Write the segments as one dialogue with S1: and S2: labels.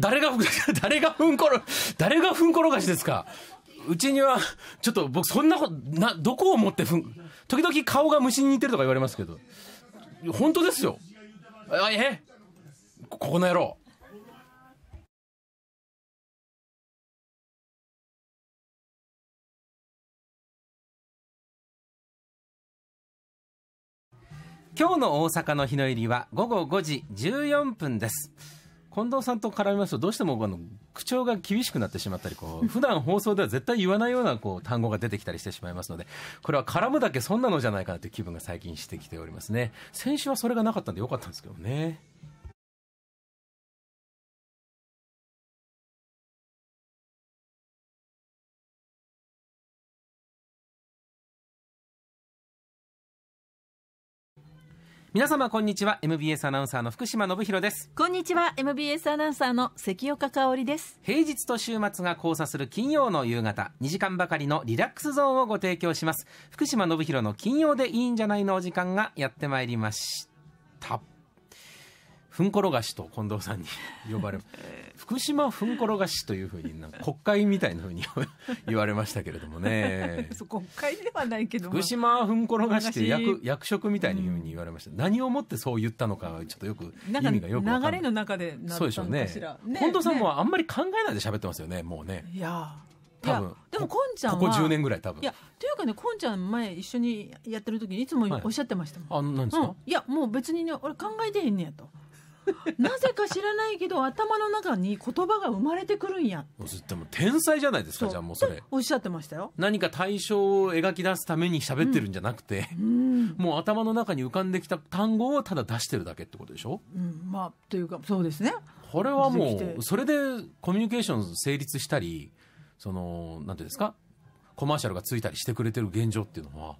S1: 誰が、誰がふんころ、誰がふんころがしですかうちには、ちょっと僕そんなこと、な、どこを持ってふん、時々顔が虫に似てるとか言われますけど、本当ですよ。あえここの野郎。今日の大阪の日の入りは午後5時14分です。近藤さんと絡みますと、どうしてもあの口調が厳しくなってしまったり、こう 普段放送では絶対言わないようなこう単語が出てきたりしてしまいますので、これは絡むだけそんなのじゃないかなという気分が最近してきておりますね。先週はそれがなかったんでよかったんですけどね。皆様こんにちは MBS アナウンサーの福島信弘です
S2: こんにちは MBS アナウンサーの関岡香織
S1: です平日と週末が交差する金曜の夕方2時間ばかりのリラックスゾーンをご提供します福島信弘の金曜でいいんじゃないのお時間がやってまいりましたふんころがしと近藤さんに呼ばれ 福島ふんころがしというふうになんか国会みたいなふうに 言われましたけれどもね
S3: 国会ではないけど福島ふんころがしって役
S1: 役職みたいなふうに言われました、うん、何をもってそう言ったのかちょっとよく意味がよく流れ
S3: の中でそうでしょうね、ね、近藤さん
S1: もあんまり考えないで喋ってますよねもうね
S3: いや多分でもこんちゃんはここ10年ぐらい多分いやというかねこんちゃん前一緒にやってる時にいつもおっしゃってましたも
S1: ん、はい、あなんですか、うん、
S3: いやもう別にね俺考えてへんねやと なぜか知らないけど頭の中に言葉が生まれてくるんや
S1: でも天才じゃないですかじゃあもうそれ
S3: おっしゃってましたよ
S1: 何か対象を描き出すために喋ってるんじゃなくて、うん、もう頭の中に浮かんできた単語をただ出してるだけってことでしょ、
S3: うん、まあというかそうですね
S1: これはもうそれでコミュニケーション成立したりそのなんていうんですかコマーシャルがついたりしてくれてる現状っていうのは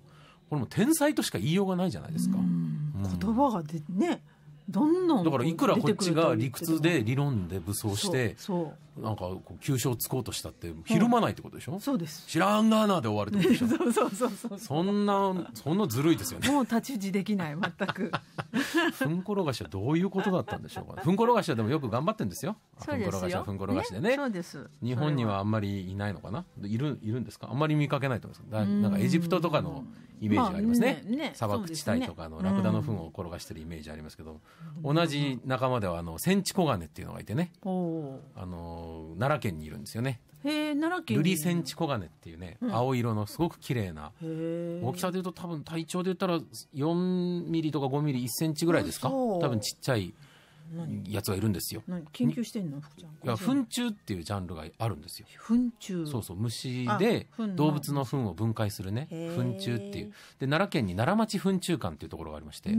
S1: これも天才としか言いようがないじゃないですか、うん、言葉がで
S3: ねどんどんだからいくらこっちが理屈
S1: で理論で武装してなんかこう急所をつこうとしたってひるまないってことでしょ、うん、そうです知らんがなで終わるってことでしょ そうそうそうそうそんなそんなずるいですよね
S3: もう立ち打ちできない全
S1: く ふんころがしはどういうことだったんでしょうかふんころがしはでもよく頑張ってんですよふんころがしはふんころがしでね、ね、
S3: そうです日本に
S1: はあんまりいないのかないるいるんですかあんまり見かけないと思いますなんかエジプトとかのイメージがありますねまあねね、砂漠地帯とかのラクダの糞を転がしてるイメージありますけど、同じ仲間ではあのセンチコガネっていうのがいてねあの奈良県にいるんですよね。
S3: へ奈良県ルリセ
S1: ンチコガネっていうね、うん、青色のすごく綺麗な
S3: 大き
S1: さでいうと多分体長で言ったら4ミリとか5ミリ1センチぐらいですか多分ちっちゃいやつがいるんですよ
S3: 研究してんの福ちゃんいや糞虫っ
S1: ていうジャンルがあるんですよ糞虫そうそう虫で動物の糞を分解するね糞虫っていうで奈良県に奈良町糞虫館っていうところがありまして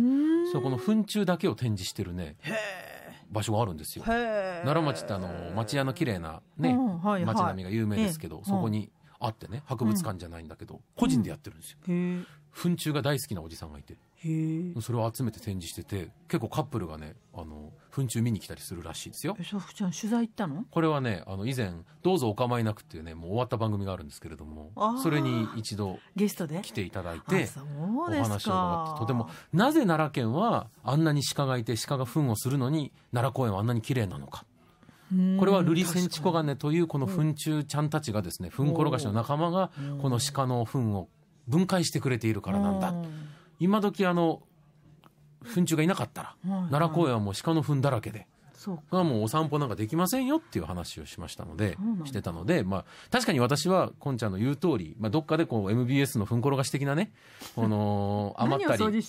S1: そこの糞虫だけを展示してるねへえ場所があるんですよ。奈良町ってあの町屋の綺麗なね、町並みが有名ですけど、そこにあってね博物館じゃないんだけど、個人でやってるんですよ。糞虫が大好きなおじさんがいてそれを集めて展示してて結構カップルがねあの糞虫見に来たりするらしいですよ。え、さふちゃん取材行ったの？これはね、あの以前どうぞお構いなくっていうね、もう終わった番組があるんですけれども、それに一度ゲストで来ていただいて、
S3: お話を伺って、と
S1: てもなぜ奈良県はあんなに鹿がいて鹿が糞をするのに奈良公園はあんなに綺麗なのか。これはルリセンチコガネというこの糞虫ちゃんたちがですね、糞転がしの仲間がこの鹿の糞を分解してくれているからなんだ。今時あの糞虫がいなかったら、奈良公園はもう鹿の糞だらけで。そうはもうお散歩なんかできませんよっていう話をしましたので、してたので、まあ、確かに私は、こんちゃんの言う通り、まあ、どっかでこう、MBS のふんころがし的なね、この、余ったり、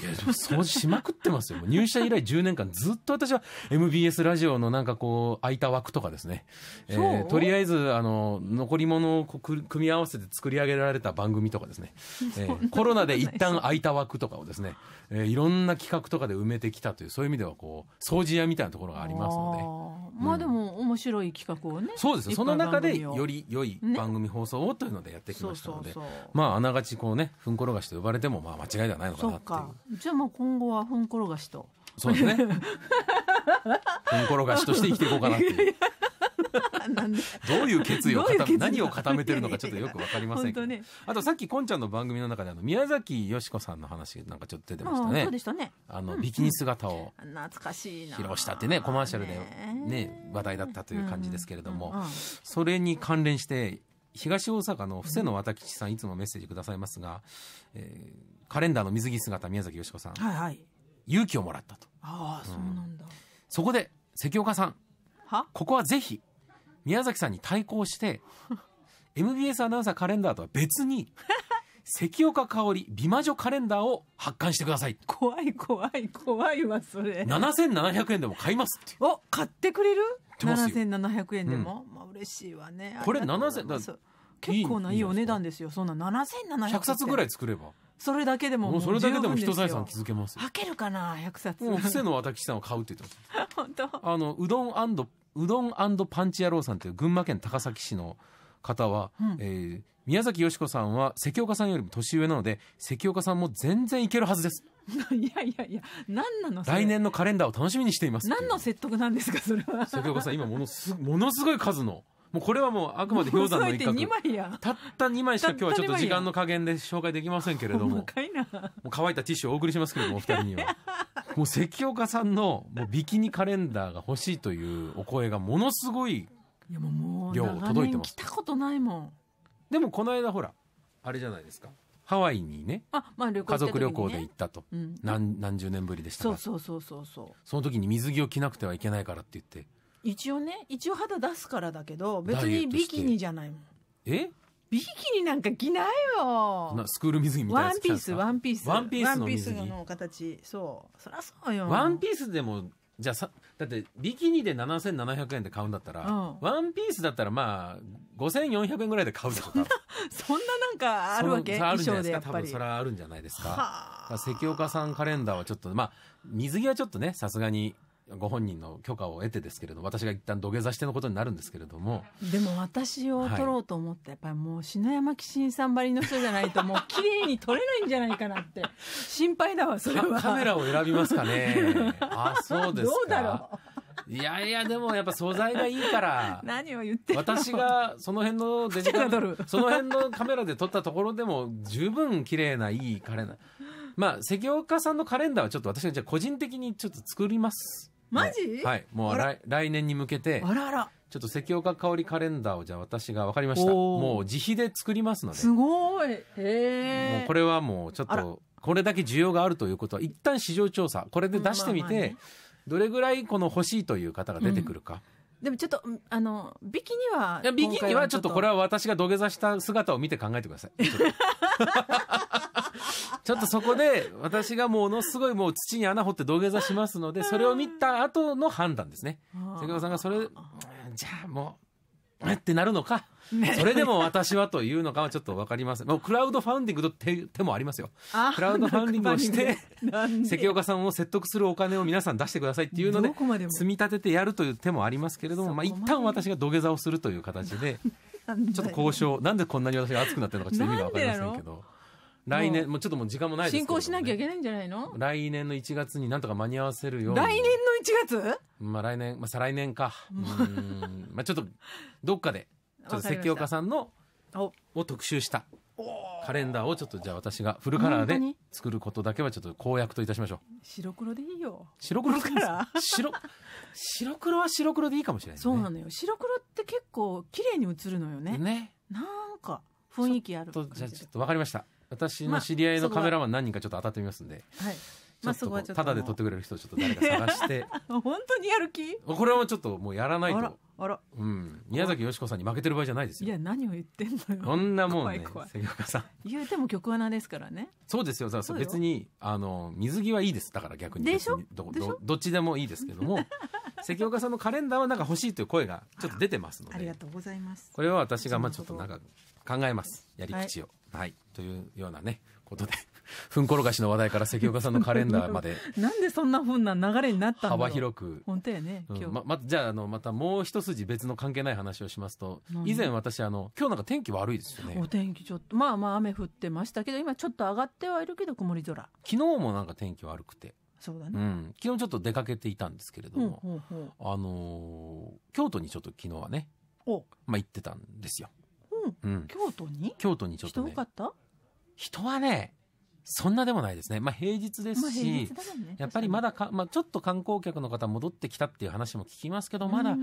S1: いや、掃除しまくってますよ。入社以来10年間ずっと私は MBS ラジオのなんかこう、空いた枠とかですね。えー、とりあえず、あの、残り物を組み合わせて作り上げられた番組とかですね。えー、コロナで一旦空いた枠とかをですね、えー、いろんな企画とかで埋めてきたという、そういう意味ではこう、掃除屋みたいなところがあります
S3: ので。まあでも、面白い企画をね。そうです。その中でより
S1: 良い番組放送をというのでやってきましたので、まああながちこうね、ふんころがしと呼ばれても、まあ間違いではないのかなっていう。
S3: じゃあもう今後はふん転がしと
S1: そうですねふん転がしとして生きていこうかなっていうどういう決意を固め何を固めてるのかちょっとよく分かりませんけど、あとさっきこんちゃんの番組の中であの宮崎美子さんの話なんかちょっと出てましたねあの、ビキニ姿を
S3: 懐かしい披露し
S1: たってねコマーシャルでね話題だったという感じですけれども、それに関連して東大阪の布施野綿吉さん、いつもメッセージくださいますが、えー、カレンダーの水着姿、宮崎美子さん、はいはい、勇気をもらったと。ああ、そうなんだ。そこで、関岡さん、はここはぜひ、宮崎さんに対抗して、MBS アナウンサーカレンダーとは別に、関岡香織美魔女カレンダーを発刊してください怖い怖い怖いわそれ7700円でも買いますってお買ってくれるってますよ7700円でも、
S3: まあ嬉しいわねこれ七千だ
S1: 結構ないいお
S3: 値段ですよそんな7700冊ぐらい作ればそれだけでももうそれだけでも人財産続けますはけるかな100
S1: 冊もう伏せの私さんを買うって言ってます本当あのうどんうどんパンチ野郎さんっていう群馬県高崎市の方は、うん、えー、宮崎し子さんは関岡さんよりも年上なので関岡さんも全然いけるはずです
S3: いやいやいや、何なの来
S1: 年のカレンダーを楽しみにしています。
S3: 何の説得なんですか、それは。先ほ
S1: どさん、今ものす、ものすごい数の。もうこれはもうあくまで氷山の一角 たった2枚しか今日はちょっと時間の加減で紹介できませんけれども もう乾いたティッシュをお送りしますけれどもお二人にはもう関岡さんのもうビキニカレンダーが欲しいというお声がものすごい量届いてます来たことないもんでもこの間ほらあれじゃないですかハワイにね、あ
S3: まあ旅行家族旅行で行ったと、うん、
S1: 何何十年ぶりでしたから
S3: そうそうそうそう
S1: その時に水着を着なくてはいけないからって言って
S3: 一応ね一応肌出すからだけど別にビキニじゃないもん
S1: えビキニなんか着ない
S3: よ
S1: スクール水着みたいなワンピースワンピースワンピース
S3: の形そうそりゃそうよワン
S1: ピースでもじゃあさだってビキニで7700円で買うんだったら、うん、ワンピースだったらまあ5400円ぐらいで買うとか
S3: そんななんかあるわけあるじゃないですか多分そ
S1: れはあるんじゃないですか関岡さんカレンダーはちょっとまあ水着はちょっとねさすがにご本人の許可を得てですけれども、私が一旦土下座してのことになるんですけれども。
S3: でも私を取ろうと思って、はい、やっぱりもう篠山紀信さんばりの人じゃないと、もう綺麗に取れないんじゃないかなって、心配だわ、それは。カメラを選
S1: びますかね。あ、そうですか。どうだろう。いやいや、でもやっぱ素材がいいから。
S2: 何を言って私が
S1: その辺のデジカル、その辺のカメラで撮ったところでも十分綺麗ないいカレンダー。まあ、関岡さんのカレンダーはちょっと私がじゃ個人的にちょっと作ります。マジはいもう来来年に向けてあらあらちょっと関岡香織カレンダーをじゃあ私が分かりましたもう自費で作りますのですごいへ
S3: えもうこ
S1: れはもうちょっとこれだけ需要があるということは一旦市場調査これで出してみて、どれぐらいこの欲しいという方が出てくるか、
S3: うん、でもちょっとあのビキにはいやビキにはちょっとこれ
S1: は私が土下座した姿を見て考えてください。ちょっとそこで、私がものすごいもう土に穴掘って土下座しますので、それを見た後の判断ですね。関川さんがそれ、じゃあもう、えってなるのか、それでも私はというのかはちょっとわかりません。もうクラウドファンディングと手手もありますよ。クラウドファンディングをして、関岡さんを説得するお金を皆さん出してくださいっていうので、積み立ててやるという手もありますけれども、まあ一旦私が土下座をするという形で、ちょっと交渉、なんでこんなに私が熱くなってるのかちょっと意味がわかりませんけど。来年、もうちょっともう時間もないですけ進行
S3: しなきゃいけないんじゃないの
S1: 来年の1月になんとか間に合わせるように。来年
S3: の1月
S1: まあ来年、まあ再来年か。うんまあちょっと、どっかで、
S3: ちょっと関岡さん
S1: のを特集したカレンダーをちょっとじゃあ私がフルカラーで作ることだけはちょっと公約といたしましょう。
S3: 白黒でいいよ白黒カ
S1: ラ白、白黒は白黒でいいかもしれない、ね。
S3: そうなのよ白黒って結構綺麗に映るのよねね。なんか雰囲気あると、じゃあち
S1: ょっとわかりました。私の知り合いのカメラマン何人かちょっと当たってみますんで、
S3: まあ、はちょっとただで撮って
S1: くれる人をちょっと誰か探して
S3: 本当にやる気
S1: これはちょっともうやらないとあら、うん、宮崎美子さんに負けてる場合じゃないですよいや何
S3: を言ってんのよこんなもんね 関岡さん言うても曲穴ですからね
S1: そうですよ別にあの水着はいいですだから逆にでしょどっちでもいいですけども 関岡さんのカレンダーはなんか欲しいという声がちょっと出てますので
S3: ありがとうございます
S1: これは私がまあちょっとなんか考えますやり口を、はい、はい、というようなねことで ふん転がしの話題から関岡さんのカレンダーまで
S3: なんでそんなふうな流れになったんだ幅広く本当やね今日、うん、ま
S1: まじゃあのまたもう一筋別の関係ない話をしますと以前私あの今日なんか天気悪いですよねお
S3: 天気ちょっとまあまあ雨降ってましたけど今ちょっと上がってはいるけど曇り空
S1: 昨日もなんか天気悪くてそうだね、うん、昨日ちょっと出かけていたんですけれど
S3: も、ううう
S1: あのー、京都にちょっと昨日はねまあ、行ってたんですよ、うん、うん、京都に京都にちょっと、ね、人多かった人はねそんなでもないですね。まあ平日ですし、ね、やっぱりまだか、まあちょっと観光客の方戻ってきたっていう話も聞きますけど、まだ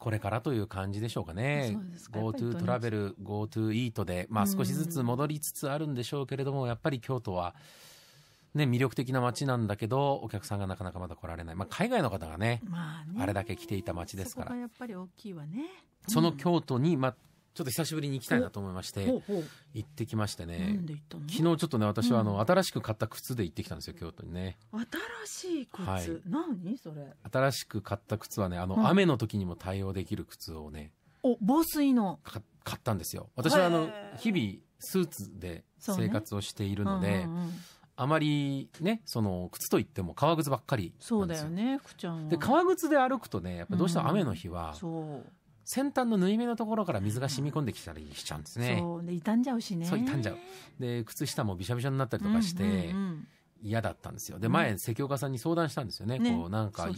S1: これからという感じでしょうかね。GoTo トラベル、GoTo イートで、まあ少しずつ戻りつつあるんでしょうけれども、やっぱり京都は、ね、魅力的な街なんだけど、お客さんがなかなかまだ来られない。まあ海外の方がね、まあ、ねあれだけ来ていた街ですか
S3: ら。やっぱり大きいわね。
S1: その京都に、まあ、ちょっと久しぶりに行きたいなと思いまして行ってきましてね昨日ちょっとね私はあの、新しく買った靴で行ってきたんですよ京都にね
S3: 新しい靴、何それ
S1: 新しく買った靴はねあの、雨の時にも対応できる靴をね
S3: お防水の買
S1: ったんですよ私はあの日々スーツで生活をしているので、あまりねその靴といっても革靴ばっかりそうだよねで革靴で歩くとねやっぱどうしても雨の日は、そう先端の縫い目のところから水が染み込んできたりしちゃうんですね。そ
S3: うで傷んじゃうしね。そう傷んじゃう。
S1: で靴下もびしゃびしゃになったりとかして。嫌だったんですよで前、関岡さんに相談したんですよね、ねこうなんか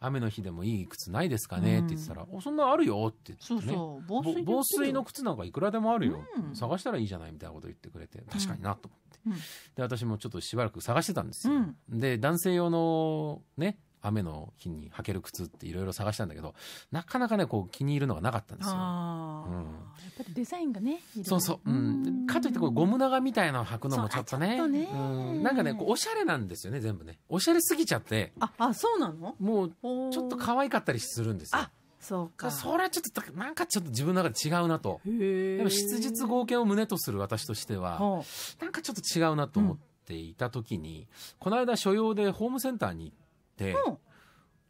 S1: 雨の日でもいい靴ないですかね?」って言ってたら「うん、そんなあるよ」って言って、ね、そうそう防水の靴なんかいくらでもあるよ、うん、探したらいいじゃないみたいなこと言ってくれて確かになと思って、うん、で私もちょっとしばらく探してたんですよ、で男性用のね雨の日に履ける靴っていろいろ探したんだけどなかなかねこう気に入るのがなかったんですよ。うん、や
S3: っぱりデザインがねそうそ
S1: う、うん、かといってこうゴム長みたいなの履くのもちょっとね、ね、うん、なんかねこうおしゃれなんですよね全部ねおしゃれすぎちゃってあ
S3: あそうなのもうちょっと
S1: 可愛かったりするんですよ。
S3: そうか。それはちょ
S1: っと、なんかちょっと自分の中で違うなと。
S3: でも質実
S1: 合計を胸とする私としては、なんかちょっと違うなと思っていた時に、うん、この間所用でホームセンターに行っ、うん、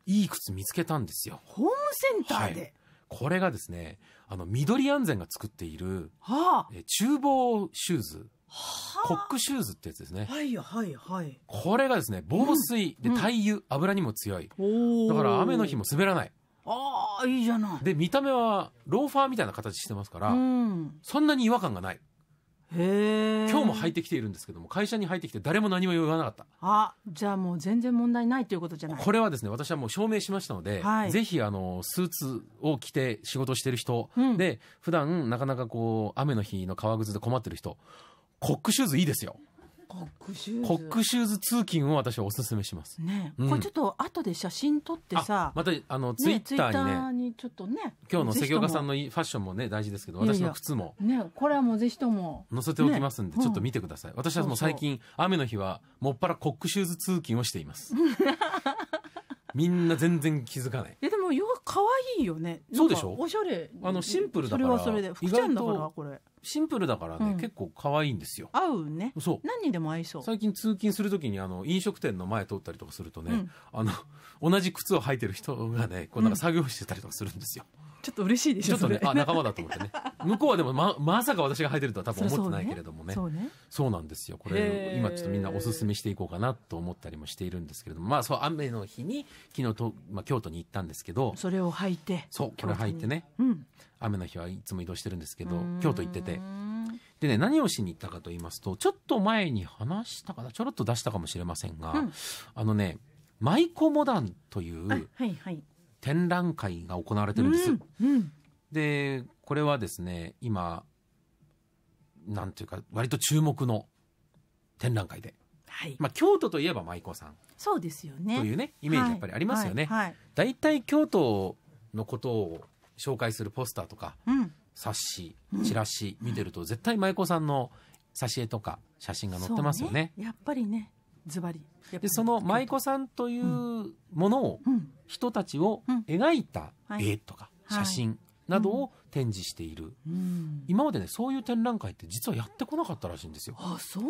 S1: いい靴見つけたんですよ。ホ
S3: ームセンターで、はい、
S1: これがですね、あの、緑安全が作っている、はあ、え厨房シューズ。はあ、コックシューズってやつですね。
S3: はいはいはい。
S1: これがですね、防水、で、耐油、うん、油にも強い。
S3: だから雨の日も滑らない。ああ、いいじゃな
S1: い。で、見た目はローファーみたいな形してますから、うん、そんなに違和感がない。今日も入ってきているんですけども会社に入ってきて誰も何も言わなかった
S3: あじゃあもう全然問題ないということじゃない
S1: これはですね私はもう証明しましたので、はい、ぜひあのスーツを着て仕事してる人、うん、で普段なかなかこう雨の日の革靴で困ってる人コックシューズいいですよ
S3: コックシューズコックシ
S1: ューズ通勤を私はお勧めします。ね、うんこれちょ
S3: っと後で写真撮って
S1: さ、またあのツイッター
S3: にね、にちょっとね、今日の
S1: 関岡さんのファッションもね大事ですけど、いやい私やの靴も
S3: ね、これはもうぜひとも、載せておきますんで、
S1: ねちょっと見てください。私はもう最近雨の日はもっぱらコックシューズ通勤をしています。みんな全然気づかない。
S3: いやでもよ服可愛いよね。そうでしょ。おしゃれ。
S1: あのシンプルだから。それはそれで。服ちゃんだからこれ。シンプルだからね、うん、結構可愛いんですよ。合うね。そう。何にでも合いそう。最近通勤するときにあの飲食店の前通ったりとかするとね、うん、あの同じ靴を履いてる人がね、こうなんか作業してたりとかするんですよ。うん
S3: ちょっと嬉しいでしょちょっとねあ仲間だと思ってね
S1: 向こうはでもままさか私が履いてるとは多分思ってないけれどもねそう、ねね、なんですよこれ今ちょっとみんなおすすめしていこうかなと思ったりもしているんですけれどもまあそう雨の日に昨日と、まあ、京都に行ったんですけどそれを履いてそうこれ履いてね、うん、雨の日はいつも移動してるんですけど京都行ってて。でね、何をしに行ったかと言いますと、ちょっと前に話したかな、ちょろっと出したかもしれませんが、うん、あのね、舞妓モダンという、はいはい、展覧会が行われてるんです。うんうん、でこれはですね今なんていうか割と注目の展覧会で、はい、まあ、京都といえば舞妓さん
S3: そうですよねというねイメージやっぱりありますよね。
S1: はい。大体、はい、京都のことを紹介するポスターとか、うん、冊子チラシ見てると絶対舞妓さんの挿絵とか写真が載ってますよね。ねやっぱりねズバリでその舞妓さんというものを、うんうん人たちを描いた絵とか写真などを展示している、今までねそういう展覧会って実はやってこなかったらしいんですよ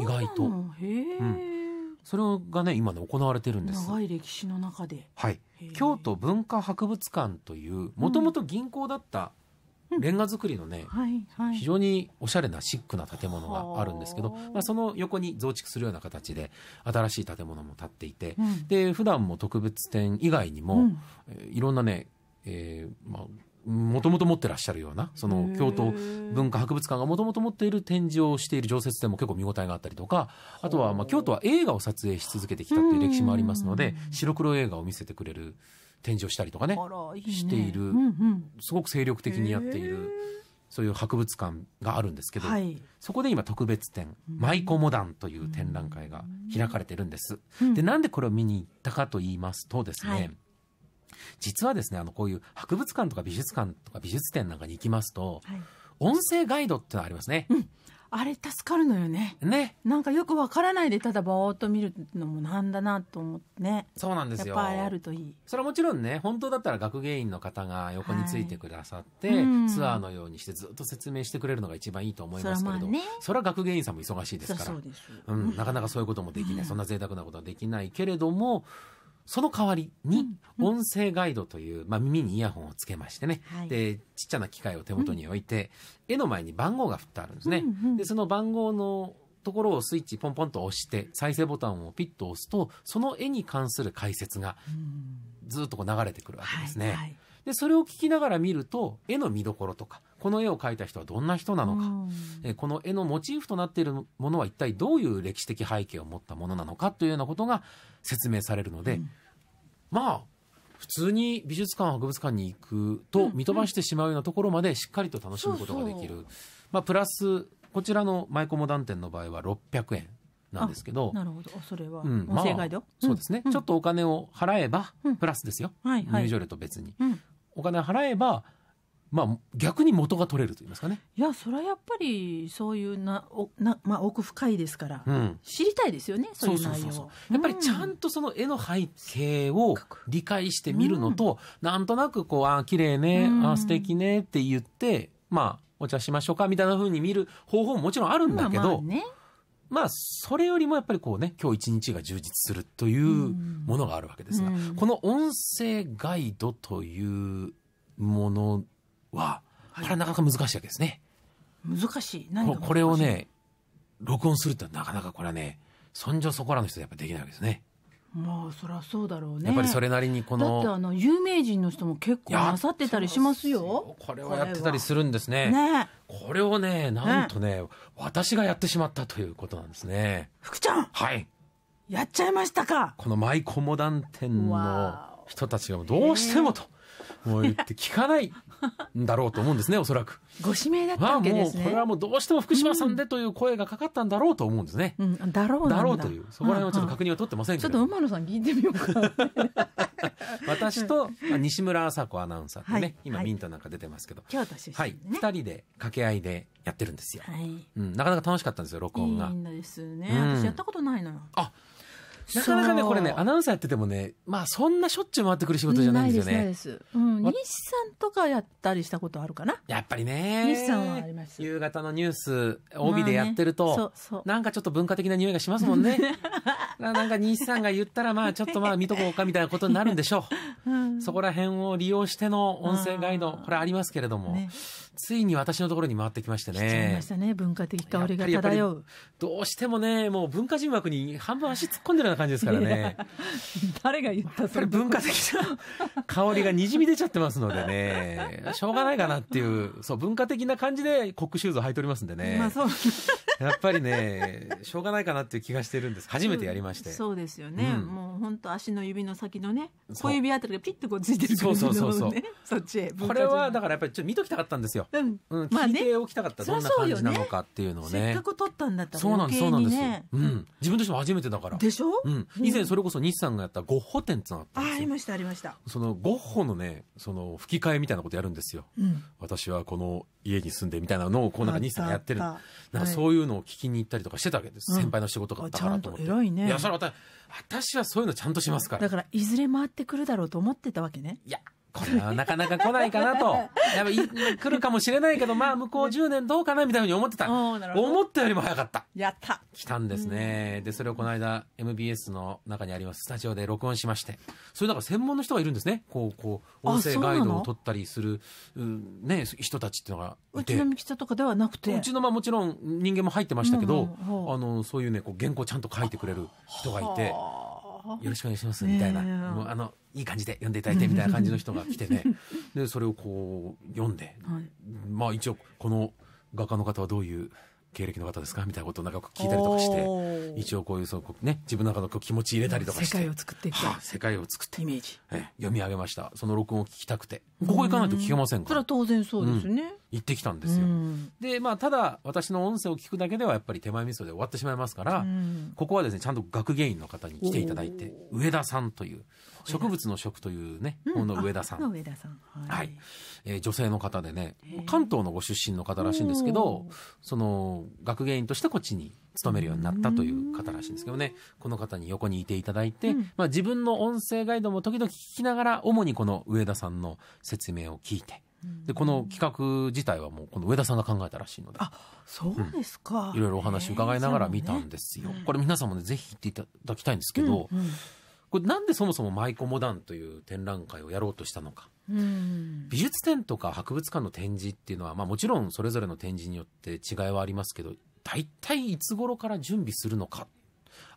S1: 意外と。へ、それがね今ね行われてるんです
S3: 長い歴史の中で、
S1: はい、京都文化博物館というもともと銀行だったレンガ造りのね、は
S2: いはい、非常
S1: におしゃれなシックな建物があるんですけど、まあ、その横に増築するような形で新しい建物も建っていて、うん、で普段も特別展以外にも、うん、えいろんなね、えーまあもともと持ってらっしゃるようなその京都文化博物館がもともと持っている展示をしている常設展も結構見応えがあったりとかあとはまあ京都は映画を撮影し続けてきたという歴史もありますので白黒映画を見せてくれる展示をしたりとかねいいねしている、うんうん、すごく精力的にやっている。そういう博物館があるんですけど、はい、そこで今特別展、舞、う、妓、モダンという展覧会が開かれてるんです、うん。で、なんでこれを見に行ったかと言いますとですね、はい、実はですね、あの、こういう博物館とか美術館とか美術展なんかに行きますと、はい、音声ガイドってのありますね。うんあれ助かるのよね。ね。
S3: なんかよくわからないでただぼーっと見るのもなんだなと思ってね。
S1: そうなんですよ。やっぱりあるといい。それはもちろんね、本当だったら学芸員の方が横についてくださって、はいツアーのようにしてずっと説明してくれるのが一番いいと思いますけれど、それ,、ね、それは学芸員さんも忙しいですから。そうです。うん、なかなかそういうこともできない。そんな贅沢なことはできないけれども、その代わりに、音声ガイドという、まあ、耳にイヤホンをつけましてね、で、ちっちゃな機械を手元に置いて、絵の前に番号が振ってあるんですね。で、その番号のところをスイッチポンポンと押して、再生ボタンをピッと押すと、その絵に関する解説が、ずっとこう流れてくるわけですね。で、それを聞きながら見ると、絵の見どころとか、この絵を描いた人はどんな人なのか、うん、この絵のモチーフとなっているものは一体どういう歴史的背景を持ったものなのかというようなことが説明されるので、うん、まあ普通に美術館博物館に行くと見飛ばしてしまうようなところまでしっかりと楽しむことができる、まあ、プラスこちらの舞妓モダン店の場合は600円なんですけどな
S3: るほどそれは、うんまあ、
S1: そうですね、うん、ちょっとお金を払えば、プラスですよ、はいはい、入場料と別に、お金払えばまあ、逆に元が取れると言いますかね。
S3: いや、それはやっぱり、そういうな、おな、まあ、奥深いですから、うん、知りたいですよね。そういう内容。そうそうそうやっぱり、ちゃんとその絵の背
S1: 景を理解してみるのと、うん、なんとなく、こう、ああ、綺麗ね、ああ、素敵ねって言って、まあ、お茶しましょうかみたいなふうに見る方法ももちろんあるんだけど。まあまあねまあ、それよりもやっぱりこうね、今日一日が充実するというものがあるわけですが、うん、この音声ガイドというものは、これはなかなか難しいわけですね。難しい
S3: 何これを
S1: ね、録音するってなかなかこれはね、そんじょそこらの人やっぱできないわけですね。
S3: まあそりゃそうだろうね。やっぱりそれな
S1: りにこのだってあ
S3: の有名人の人も結構なさってたりしますよ。
S1: これをやってたりするんですね。ね。これをねなんとね、ね、私がやってしまったということなんですね。福ちゃん。はい。やっちゃいましたか。このマイコモダン店の人たちがどうしてもともう言って聞かないんだろうと思うんですね、おそらく。ご指名だったわけですね。まあ、もうこれはもうどうしても福島さんでという声がかかったんだろうと思うんですね。うん、だろうだろうという、そこら辺はちょっと確認は取ってませんけど。ちょっと
S3: 馬野さん聞いてみようか。私と
S1: 西村麻子アナウンサーとね、はい、今ミントなんか出てますけど、京都出身、はい、2人で掛け合いでやってるんですよ、はいうん、なかなか楽しかったんですよ録音がいいんですね、私やっ
S3: たことないのよあ
S1: なかなかね、これね、アナウンサーやっててもね、まあそんなしょっちゅう回ってくる仕事じゃないんですよね。ないで
S3: す、ないです。うん。西さんとかやったりしたことあるかな
S1: やっぱりね。西さんはあります。夕方のニュース、帯でやってると、まあね、そうそうなんかちょっと文化的な匂いがしますもんね。なんか西さんが言ったら、まあちょっとまあ見とこうかみたいなことになるんでしょう。うん、そこら辺を利用しての音声ガイド、これありますけれども。ねついに私のところに回ってきましてね。
S3: ね文化的香りが漂
S1: う。どうしてもね、もう文化人枠に半分足突っ込んでるな感じですからね。誰が言ったそれ文化的な香りがにじみ出ちゃってますのでね、しょうがないかなっていう、そう、文化的な感じでコックシューズを履いておりますんでね。まあそう。やっぱりね、しょうがないかなっていう気がしてるんです。初めてやりまして。そ
S3: うですよね。うん、もう本当足の指の先のね、小指あたりがピッとこうついてる感じの、ね、そうそうそうそ っちこれは
S1: だからやっぱりちょっと見ときたかったんですよ。
S3: うん。うん、まあ聞いておきたかった。どんな感じなのか
S1: っていうのをね。せっかく
S3: 撮ったんだったら、ね、そうなんです、そうなんです。
S1: うん。自分としても初めてだから。でしょうん、以前それこそ日産がやったゴッホ展ってのあっ
S3: たんですよありましたありました
S1: そのゴッホのねその吹き替えみたいなことやるんですよ、うん、私はこの家に住んでみたいなのをこうなんか日産がやってるなんかそういうのを聞きに行ったりとかしてたわけです、はい、先輩の仕事があったからと思って、う
S3: ん、偉いねいやそれ
S1: 私私はそういうのちゃんとしますからだから
S3: いずれ回ってくるだろうと思ってたわけねいや
S1: これはなかなか来ないかなと。やっぱ来るかもしれないけど、まあ向こう10年どうかなみたいに思ってた。思ったよりも早かった。やった。来たんですね。で、それをこの間 MBS の中にありますスタジオで録音しまして。それだから専門の人がいるんですね。こう、こう、音声ガイドを取ったりする、うね、人たちっていうのがうちのミ
S3: キサとかではなくて。うち
S1: のまあもちろん人間も入ってましたけど、うんうん、あの、そういうね、こう原稿ちゃんと書いてくれる人がいて。あよろしくお願いしますみたいな、もうあのいい感じで読んでいただいてみたいな感じの人が来てね でそれをこう読んで、はい、まあ一応この画家の方はどういう経歴の方ですかみたいなことを長く聞いたりとかして一応こういうその、ね、自分の中の気持ち入れたりとかして世界を作っていく、世界を作ってイメージ、え読み上げましたその録音を聞きたくてここ行かないと聞けませんからそれは
S3: 当然そうですね、うん
S1: 行ってきたんですよ。うん、で、まあ、ただ、私の音声を聞くだけでは、やっぱり手前味噌で終わってしまいますから、うん、ここはですね、ちゃんと学芸員の方に来ていただいて、上田さんという、植物の食というね、この上田さん。
S3: 上田さん。はい。は
S1: い、えー、女性の方でね、関東のご出身の方らしいんですけど、その、学芸員としてこっちに勤めるようになったという方らしいんですけどね、この方に横にいていただいて、まあ、自分の音声ガイドも時々聞きながら、主にこの上田さんの説明を聞いて、でこの企画自体はもうこの上田さんが考えたらしいのであ
S3: そうですか、うん、いろ
S1: いろお話伺いながら見たんですよ、ね、これ皆さんもねぜひ行っていただきたいんですけど、うんうん、これなんでそもそも舞妓モダンという展覧会をやろうとしたのか、
S3: うん、
S1: 美術展とか博物館の展示っていうのは、まあ、もちろんそれぞれの展示によって違いはありますけど大体いつ頃から準備するのか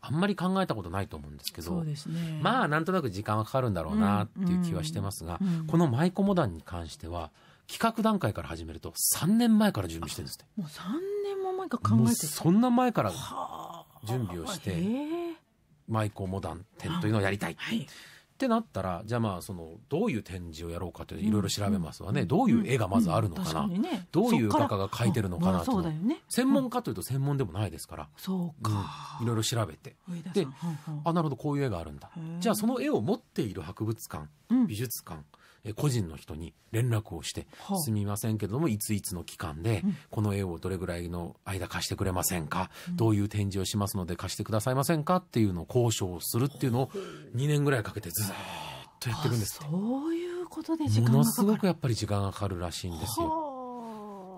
S1: あんまり考えたことないと思うんですけど、ね、まあなんとなく時間はかかるんだろうなっていう気はしてますが、うんうん、この舞コモダンに関しては企画段階から始めると3年前から準備してるんですってもう3
S3: 年も前から考えてそん
S1: な前から準備をして舞コモダン展というのをやりたい、はい、ってなったら、じゃあまあ、その、どういう展示をやろうかっていろいろ調べますわね、うんどういう絵がまずあるのかな、うんかね、どういう画家が描いてるのかなと、ね、専門家というと専門でもないですから、そうか。いろいろ調べて。で、はんはんあ、なるほど、こういう絵があるんだ。じゃあその絵を持っている博物館、美術館、個人の人に連絡をして「すみませんけどもいついつの期間でこの絵をどれぐらいの間貸してくれませんか、どういう展示をしますので貸してくださいませんか」っていうのを交渉するっていうのを2年ぐらいかけてずっとやってるんです
S3: そういうことで時間ものすご
S1: くやっぱり時間がかかるらしいんですよ。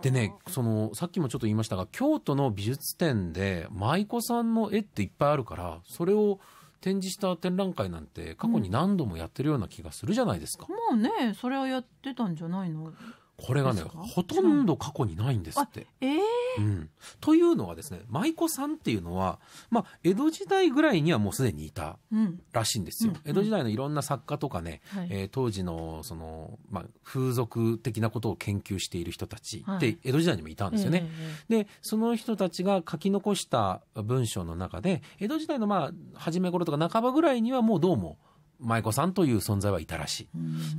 S1: でね、その、さっきもちょっと言いましたが、京都の美術展で、舞妓さんの絵っていっぱいあるから、それを展示した展覧会なんて過去に何度もやってるような気がするじゃないですか。ま
S3: あね、それはやってたんじゃないの
S1: これがねほとんど過去にないんですって。
S3: えーうん、
S1: というのはですね舞妓さんっていうのは、まあ、江戸時代ぐらいにはもうすでにいたらしいんですよ。うんうん、江戸時代のいろんな作家とかね、はい、えー、当時のその、まあ、風俗的なことを研究している人たちって江戸時代にもいたんですよね。はいでその人たちが書き残した文章の中で江戸時代のまあ初め頃とか半ばぐらいにはもうどうも舞妓さんという存在はいたらし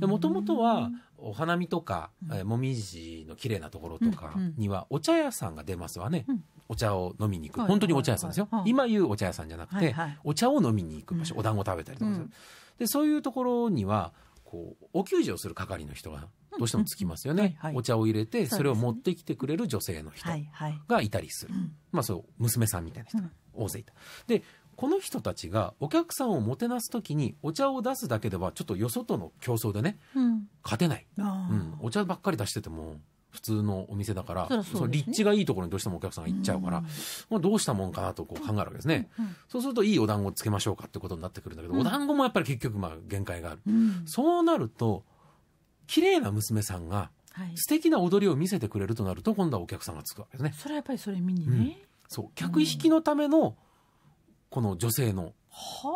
S1: い。もともとはお花見とか、うん、もみじの綺麗なところとかにはお茶屋さんが出ますわね、うん、お茶を飲みに行く、はん、本当にお茶屋さんですよ、はい、今言うお茶屋さんじゃなくて、はいはい、お茶を飲みに行く場所、うん、お団子食べたりとかする、でそういうところにはこうお給仕をする係の人がどうしてもつきますよね、はいはい、お茶を入れてそれを持ってきてくれる女性の人がいたりする、はいはい、まあ、そう娘さんみたいな人が大勢いた。でこの人たちがお客さんをもてなす時にお茶を出すだけではちょっとよそとの競争でね、うん、勝てない、うん、お茶ばっかり出してても普通のお店だからそ、ね、その立地がいいところにどうしてもお客さんが行っちゃうから、うん、まあ、どうしたもんかなとこう考えるわけですね、うんうん、そうするといいお団子つけましょうかってことになってくるんだけど、お団子もやっぱり結局まあ限界がある、そうなると綺麗な娘さんが素敵な踊りを見せてくれるとなると今度はお客さんがつくわけですね
S3: それはやっぱりそれ見にね、
S1: そう客引きのための、この女性の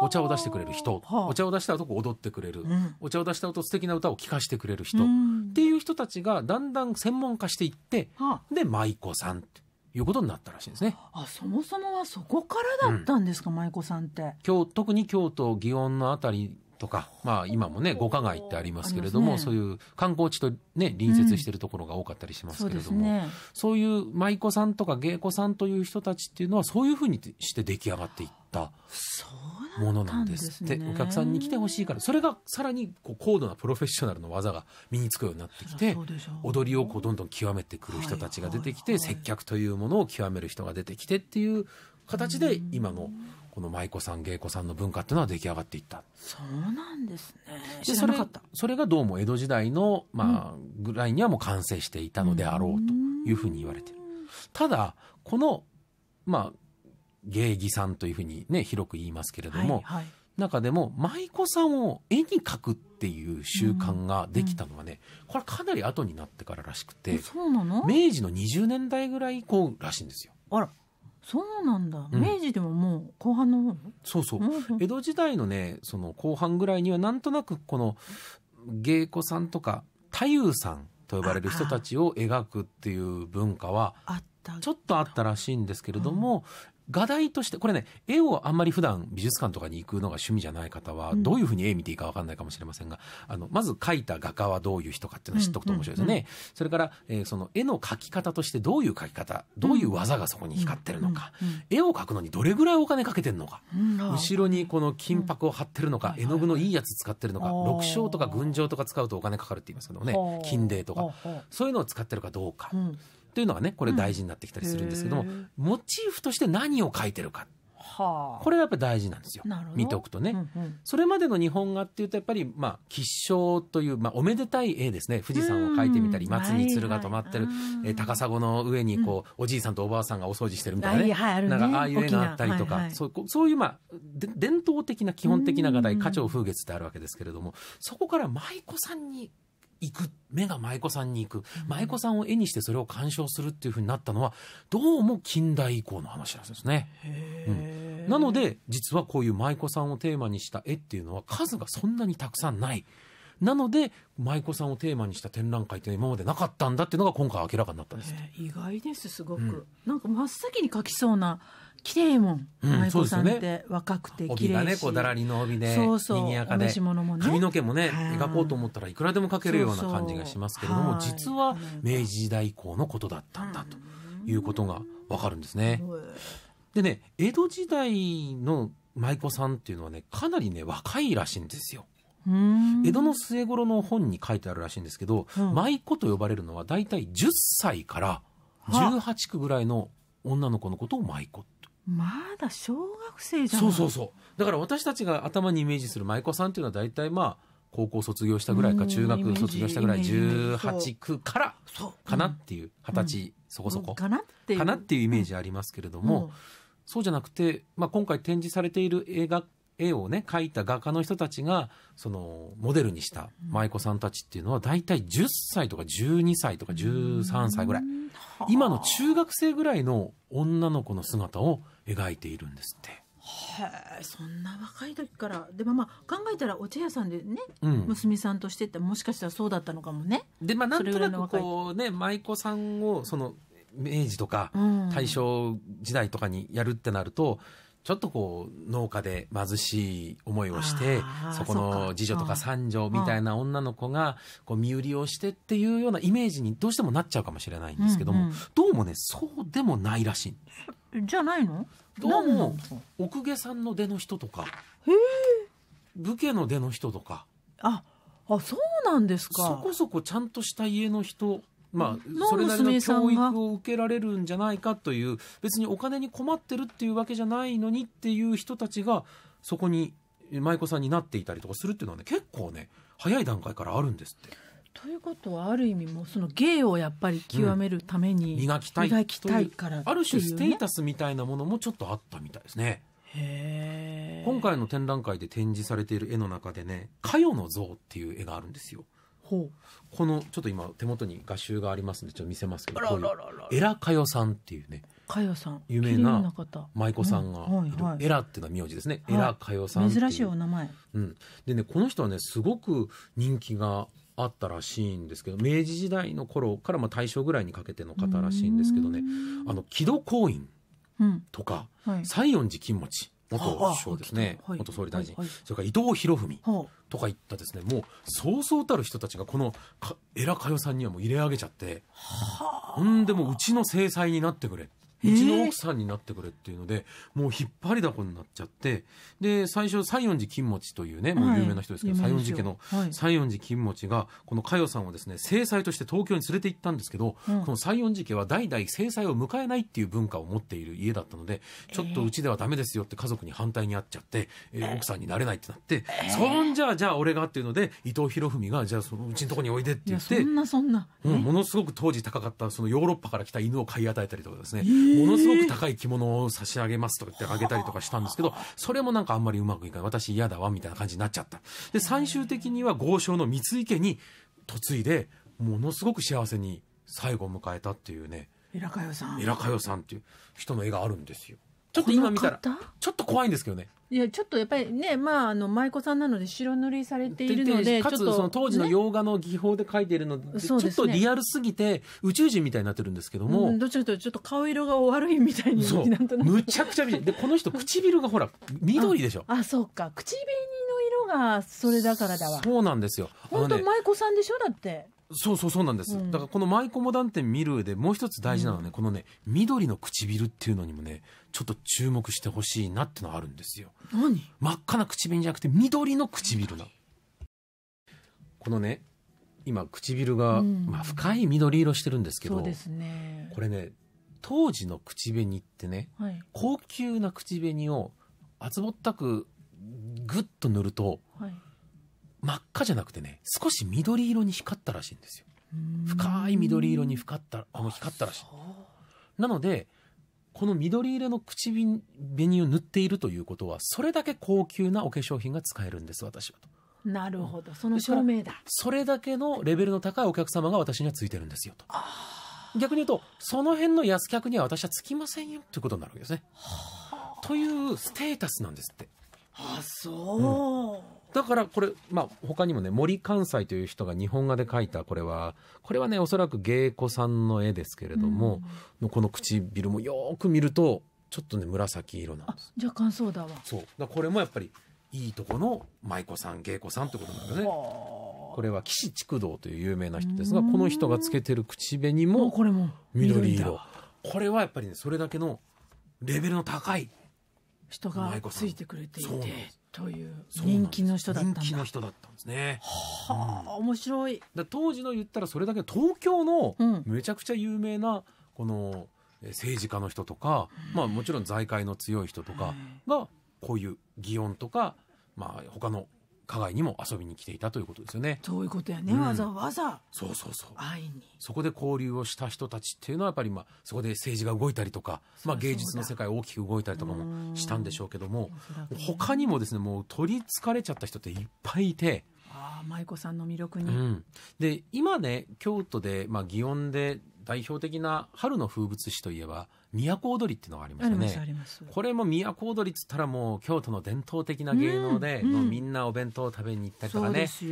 S1: お茶を出してくれる人、お茶を出した後踊ってくれる、うん、お茶を出した後素敵な歌を聴かせてくれる人、うん、っていう人たちがだんだん専門化していって、はあ、で舞妓さんっていうことになったらしいですね。あ
S3: そもそもはそこからだったんですか、うん、舞妓さんって。
S1: 今日特に京都祇園のあたりとか、まあ今もね、五花街ってありますけれども、ね、そういう観光地とね、隣接しているところが多かったりしますけれども、うんそうね、そういう舞妓さんとか芸妓さんという人たちっていうのは、そういうふうにして出来上がっていったものなんですって、ね、お客さんに来てほしいから、それがさらにこう高度なプロフェッショナルの技が身につくようになってきて、踊りをこうどんどん極めてくる人たちが出てきて、接客というものを極める人が出てきてっていう形で、今の、うんこの舞妓さん芸妓さんの文化っていうのは出来上がっていった
S3: そうなんですね知らなかっ
S1: たそれがどうも江戸時代の、まあぐらいにはもう完成していたのであろうというふうに言われてる、ただこのまあ芸妓さんというふうにね広く言いますけれども、はいはい、中でも舞妓さんを絵に描くっていう習慣ができたのはね、うんうん、これかなり後になってかららしくて明治の20年代ぐらい以降らしいんですよ。あら
S3: そうなんだ、明治でももう後半の方
S1: そうそう江戸時代のねその後半ぐらいにはなんとなくこの芸妓さんとか太夫さんと呼ばれる人たちを描くっていう文化はちょっとあったらしいんですけれども、画題として、これね、絵をあんまり普段美術館とかに行くのが趣味じゃない方は、どういうふうに絵見ていいかわかんないかもしれませんが、あの、まず描いた画家はどういう人かっていうのは知っとくと面白いですね。それから、えー、その絵の描き方としてどういう描き方、どういう技がそこに光ってるのか、絵を描くのにどれぐらいお金かけてるのか、後ろにこの金箔を貼ってるのか、絵の具のいいやつ使ってるのか、六章とか群青とか使うとお金かかるって言いますけどね、金泥とか、そういうのを使ってるかどうか。というのがねこれ大事になってきたりするんですけども、うん、モチーフとして何を描いてるか。はあ、これがやっぱ大事なんですよ見ておくとね、うんうん、それまでの日本画っていうとやっぱりまあ吉祥という、まあ、おめでたい絵ですね富士山を描いてみたり、うん、松に鶴が止まってる、はいはい、高砂の上にこう、うん、おじいさんとおばあさんがお掃除してるみたいなねはいはいあね、なんかああいう絵があったりとか、はいはい、そうそういうまあ伝統的な基本的な画題花鳥風月ってあるわけですけれどもそこから舞妓さんに行く目が舞妓さんに行く、舞妓さんを絵にしてそれを鑑賞するっていうふうになったのはどうも近代以降の話なんですね。うん、なので実はこういう舞妓さんをテーマにした絵っていうのは数がそんなにたくさんない。なので舞妓さんをテーマにした展覧会って今までなかったんだっていうのが今回明らかになったんです。
S3: 意外ですすごく、うん、なんか真っ先に描きそうな綺麗もん、うん、舞妓さんって若くて綺麗し、ね、ね、こうだら
S1: りの帯でそうそうにやかで、ね、髪の毛もね描こうと思ったらいくらでも描けるような感じがしますけれども実は明治時代以降のことだったんだということがわかるんですね。でね江戸時代の舞妓さんっていうのはねかなりね若いらしいんですよ。江戸の末頃の本に書いてあるらしいんですけど、うん、舞妓と呼ばれるのは大体10歳から
S3: 18
S1: 区ぐらいの女の子のことを舞妓と
S3: まだ小学生じゃないそうそうそ
S1: うだから私たちが頭にイメージする舞妓さんっていうのは大体まあ高校卒業したぐらいか中学卒業したぐらい18区からかなっていう二十歳そこそこかなっていうイメージありますけれどもそうじゃなくてまあ今回展示されている映画絵をね描いた画家の人たちがそのモデルにした舞妓さんたちっていうのは大体10歳とか12歳とか13歳ぐらい今の中学生ぐらいの女の子の姿を描いているんですって。へ
S3: えそんな若い時からでもまあ考えたらお茶屋さんでね、うん、娘さんとしてってもしかしたらそうだったのかもね。でまあなんとなく
S1: こうね舞妓さんをその明治とか大正時代とかにやるってなると、ちょっとこう農家で貧しい思いをしてそこの次女とか三女みたいな女の子がこう身売りをしてっていうようなイメージにどうしてもなっちゃうかもしれないんですけども、うんうん、どうもねそうでもないらしいじゃないのどうも奥家さんの出の人とか武家の出の人とかああそうなんですかそこそこちゃんとした家の人まあ、それなりの教育を受けられるんじゃないかという別にお金に困ってるっていうわけじゃないのにっていう人たちがそこに舞妓さんになっていたりとかするっていうのはね結構ね早い段階からあるんですって。
S3: ということはある意味もその芸をやっぱり極めるために、うん、磨きたい磨きたいから、ね、ある種ステータ
S1: スみたいなものもちょっとあったみたいですね。今回の展覧会で展示されている絵の中でね「かよの像」っていう絵があるんですよ。このちょっと今手元に画集がありますんでちょっと見せますけどこういうエラカヨさんっていうね
S3: かよさん有名な舞妓さんがいる、エラっ
S1: ていうのは名字ですね、エラかよさん珍しいお名前、うん、でねこの人はねすごく人気があったらしいんですけど明治時代の頃からまあ大正ぐらいにかけての方らしいんですけどねあの木戸光院とか、西園寺金持ち元首相ですね、はい、元総理大臣、はいはい、それから伊藤博文とかいったですね、もうそうそうたる人たちがこのえら佳代さんにはもう入れ上げちゃって、ほんでもううちの制裁になってくれってうちの奥さんになってくれっていうので、もう引っ張りだこになっちゃって、で、最初、西園寺金持というね、もう有名な人ですけど、西園寺家の、西園寺金持が、この佳代さんをですね、制裁として東京に連れて行ったんですけど、この西園寺家は代々制裁を迎えないっていう文化を持っている家だったので、ちょっとうちではダメですよって家族に反対にあっちゃって、え奥さんになれないってなって、そんじゃ、じゃあ俺がっていうので、伊藤博文が、じゃあそのうちのとこにおいでって言って、そん
S3: なそんな。うん、
S1: ものすごく当時高かった、そのヨーロッパから来た犬を買い与えたりとかですね、ものすごく高い着物を差し上げますとかってあげたりとかしたんですけど、それもなんかあんまりうまくいかない。私嫌だわ、みたいな感じになっちゃった。で、最終的には豪商の三井家に嫁いで、ものすごく幸せに最後を迎えたっていうね。平ラカさん。平ラカさんっていう人の絵があるんですよ。ちょっと今見たら、ちょっと怖いんですけどね。
S3: いや、ちょっとやっぱりね、まあ、あの、舞子さんなので白塗りされているので、かつその当時の洋
S1: 画の技法で描いているので、ちょっとリアルすぎて、宇宙人みたいになってるんですけども。
S3: どちらかというと、ちょっと顔色が悪いみたいにそう。むちゃくち
S1: ゃ美人。で、この人、唇がほら、緑でしょ。あ
S3: あ、そうか。唇の色がそれだからだわ。そ
S1: うなんですよ。本当、舞
S3: 子さんでしょだって。
S1: そうそうそうなんです、うん、だからこの舞イコモダン店見る上でもう一つ大事なのはね、うん、このね緑の唇っていうのにもねちょっと注目してほしいなってのはあるんですよ何真っ赤な唇じゃなくて緑の唇なこのね今唇が、うん、まあ、深い緑色してるんですけどそうですねこれね当時の口紅ってね、はい、高級な口紅を厚ぼったくぐっと塗ると、はい真っ赤じゃなくてね少し緑色に光ったらしいんですよ深い緑色に光ったあの光ったらしいなのでこの緑色の口紅を塗っているということはそれだけ高級なお化粧品が使えるんです私は
S3: となる
S1: ほどその証明だそれだけのレベルの高いお客様が私にはついてるんですよと逆に言うとその辺の安客には私はつきませんよということになるわけですねというステータスなんですってあそう、うんだからこれ、まあ、他にもね、森関西という人が日本画で描いたこれは、これはね、おそらく芸妓さんの絵ですけれども、うん、この唇もよく見ると、ちょっとね、紫色なんです。
S3: 若干そうだわ。
S1: そう。だこれもやっぱり、いいとこの舞妓さん、芸妓さんってことなんだね。これは岸竹道という有名な人ですが、この人がつけてる口紅も、これも緑色。これはやっぱりね、それだけのレベルの高い
S3: 人がついてくれていて。という人気の人だったんだ人気の人だった
S1: んですね。はあ、うん、面白い。当時の言ったらそれだけ東京のめちゃくちゃ有名なこの政治家の人とか、うん、まあもちろん財界の強い人とかがこういう擬音とか、まあ他の加害にも遊びに来ていたということですよね。そういうことやね、うん、わざわざ。そうそうそう。会いに。そこで交流をした人たちっていうのはやっぱり、まあ、そこで政治が動いたりとか、まあ、芸術の世界大きく動いたりとかもしたんでしょうけども、他にもですね、もう取り憑かれちゃった人っていっぱいいて、
S3: ああ、舞妓さんの魅力に、うん、
S1: で今ね京都で、まあ、祇園で代表的な春の風物詩といえば都踊りっていうのがありますよねこれも都踊りっつったらもう京都の伝統的な芸能で、うん、もうみんなお弁当を食べに行ったりとかね、うえ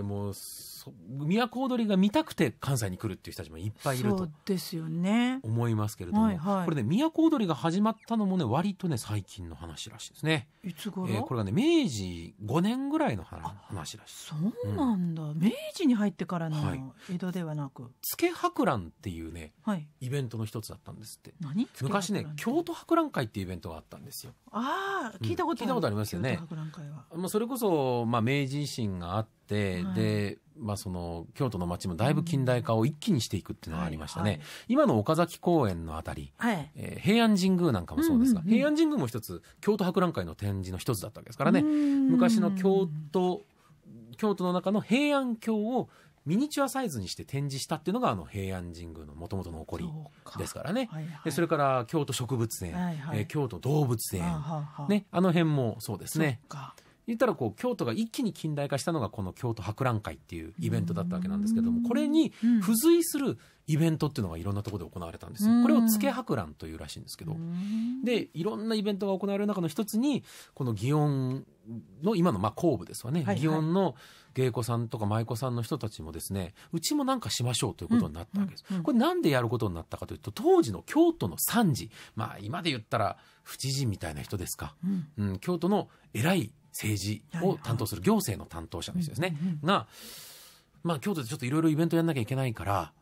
S1: ー、もう都踊りが見たくて関西に来るっていう人たちもいっぱいいると
S3: ですよね
S1: 思いますけれども、はいはい、これね都踊りが始まったのもね割とね最近の話らしいですね。
S3: いつ頃、えー、こ
S1: れがね明治5年ぐらいの話らしいそうな
S3: んだ、うん、明治に入ってからの、江戸ではなく
S1: つけ博覧っていうね、はい、イベントの一つだったんですって昔ね京都博覧会っていうイベントがあったんですよ。
S3: ああ聞いたことあ,、聞いたことありま
S1: すよね。まあ、それこそ、まあ、明治維新があって、はい、でまあ、その京都の街もだいぶ近代化を一気にしていくっていうのがありましたね、はいはい、今の岡崎公園のあたり、はい、えー、平安神宮なんかもそうですが、うんうんうん、平安神宮も一つ京都博覧会の展示の一つだったわけですからね昔の京都京都の中の平安京をミニチュアサイズにして展示したっていうのがあの平安神宮のもともとの起こりですからねそはいはい、でそれから京都植物園、はいはい、えー、京都動物園
S3: は
S1: ね、あの辺もそうですね。言ったらこう京都が一気に近代化したのがこの京都博覧会っていうイベントだったわけなんですけどもこれに付随するイベントっていうのがいろんなところで行われたんですよこれを「つけ博覧」というらしいんですけどでいろんなイベントが行われる中の一つにこの祇園の今のまあ公部ですわね、祇園の芸妓さんとか舞妓さんの人たちもですねうちもなんかしましょうということになったわけです、これなんでやることになったかというと当時の京都の三事まあ今で言ったら府知事みたいな人ですか、うん、うん、京都の偉い政治を担当する行政の担当者の人ですね、が、まあ、京都でちょっといろいろイベントやんなきゃいけないから